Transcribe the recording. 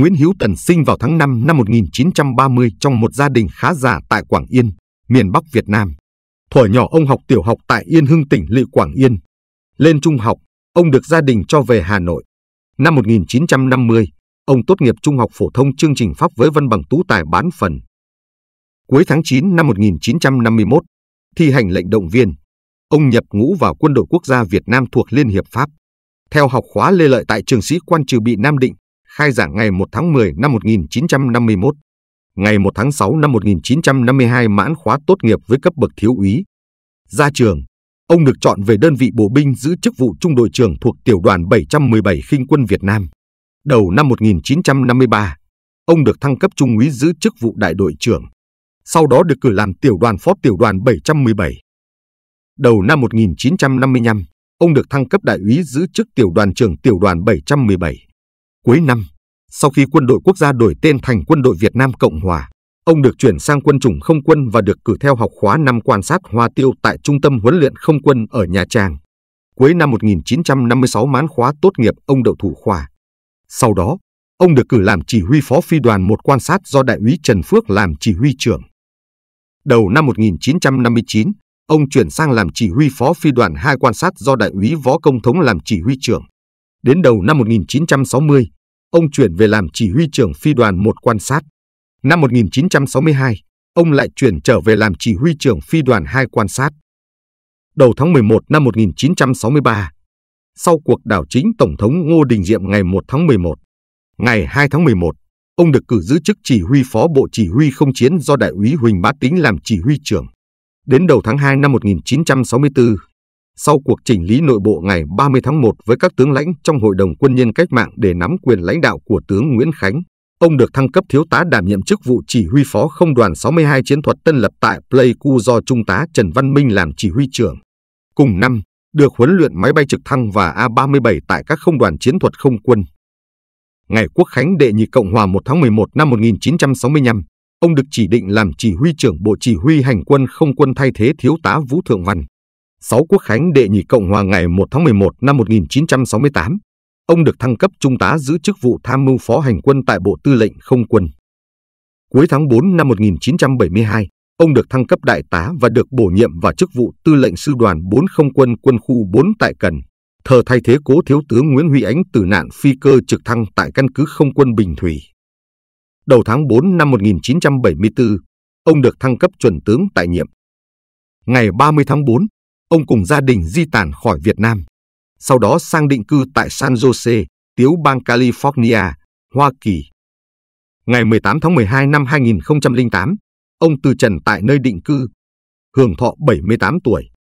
Nguyễn Hiếu Tần sinh vào tháng 5 năm 1930 trong một gia đình khá giả tại Quảng Yên, miền Bắc Việt Nam. Thuở nhỏ ông học tiểu học tại Yên Hưng tỉnh Lị Quảng Yên. Lên trung học, ông được gia đình cho về Hà Nội. Năm 1950, ông tốt nghiệp trung học phổ thông chương trình Pháp với văn bằng tú tài bán phần. Cuối tháng 9 năm 1951, thi hành lệnh động viên, ông nhập ngũ vào quân đội quốc gia Việt Nam thuộc Liên Hiệp Pháp. Theo học khóa lê lợi tại trường sĩ quan trừ bị Nam Định, khai giảng ngày 1 tháng 10 năm 1951. Ngày 1 tháng 6 năm 1952 mãn khóa tốt nghiệp với cấp bậc thiếu úy. Ra trường, ông được chọn về đơn vị bộ binh giữ chức vụ trung đội trưởng thuộc tiểu đoàn 717 khinh quân Việt Nam. Đầu năm 1953, ông được thăng cấp trung úy giữ chức vụ đại đội trưởng. Sau đó được cử làm tiểu đoàn phó tiểu đoàn 717. Đầu năm 1955, ông được thăng cấp đại úy giữ chức tiểu đoàn trưởng tiểu đoàn 717. Cuối năm, sau khi quân đội quốc gia đổi tên thành quân đội Việt Nam Cộng Hòa, ông được chuyển sang quân chủng không quân và được cử theo học khóa năm quan sát hoa tiêu tại Trung tâm huấn luyện không quân ở Nha Trang. Cuối năm 1956 mán khóa tốt nghiệp ông đậu thủ khoa. Sau đó, ông được cử làm chỉ huy phó phi đoàn một quan sát do đại úy Trần Phước làm chỉ huy trưởng. Đầu năm 1959, ông chuyển sang làm chỉ huy phó phi đoàn hai quan sát do đại úy Võ Công Thống làm chỉ huy trưởng. Đến đầu năm 1960, ông chuyển về làm chỉ huy trưởng phi đoàn một quan sát. Năm 1962, ông lại chuyển trở về làm chỉ huy trưởng phi đoàn hai quan sát. Đầu tháng 11 năm 1963, sau cuộc đảo chính Tổng thống Ngô Đình Diệm ngày 1 tháng 11, ngày 2 tháng 11, ông được cử giữ chức chỉ huy phó bộ chỉ huy không chiến do đại úy Huỳnh Bá Tính làm chỉ huy trưởng. Đến đầu tháng 2 năm 1964, sau cuộc chỉnh lý nội bộ ngày 30 tháng 1 với các tướng lãnh trong Hội đồng Quân nhân Cách mạng để nắm quyền lãnh đạo của tướng Nguyễn Khánh, ông được thăng cấp thiếu tá đảm nhiệm chức vụ chỉ huy phó không đoàn 62 chiến thuật tân lập tại Pleiku do Trung tá Trần Văn Minh làm chỉ huy trưởng. Cùng năm, được huấn luyện máy bay trực thăng và A-37 tại các không đoàn chiến thuật không quân. Ngày Quốc Khánh Đệ Nhị Cộng Hòa 1 tháng 11 năm 1965, ông được chỉ định làm chỉ huy trưởng Bộ Chỉ huy Hành quân không quân thay thế Thiếu tá Vũ Thượng Văn. 6 Quốc khánh đệ nhị Cộng hòa ngày 1 tháng 11 năm 1968, ông được thăng cấp trung tá giữ chức vụ tham mưu phó hành quân tại Bộ Tư lệnh Không quân. Cuối tháng 4 năm 1972, ông được thăng cấp đại tá và được bổ nhiệm vào chức vụ Tư lệnh Sư đoàn 4 Không quân quân khu 4 tại Cần, thờ thay thế cố thiếu tướng Nguyễn Huy Ánh tử nạn phi cơ trực thăng tại căn cứ không quân Bình Thủy. Đầu tháng 4 năm 1974, ông được thăng cấp chuẩn tướng tại nhiệm. Ngày 30 tháng 4, ông cùng gia đình di tản khỏi Việt Nam, sau đó sang định cư tại San Jose, tiểu bang California, Hoa Kỳ. Ngày 18 tháng 12 năm 2008, ông từ trần tại nơi định cư, hưởng thọ 78 tuổi.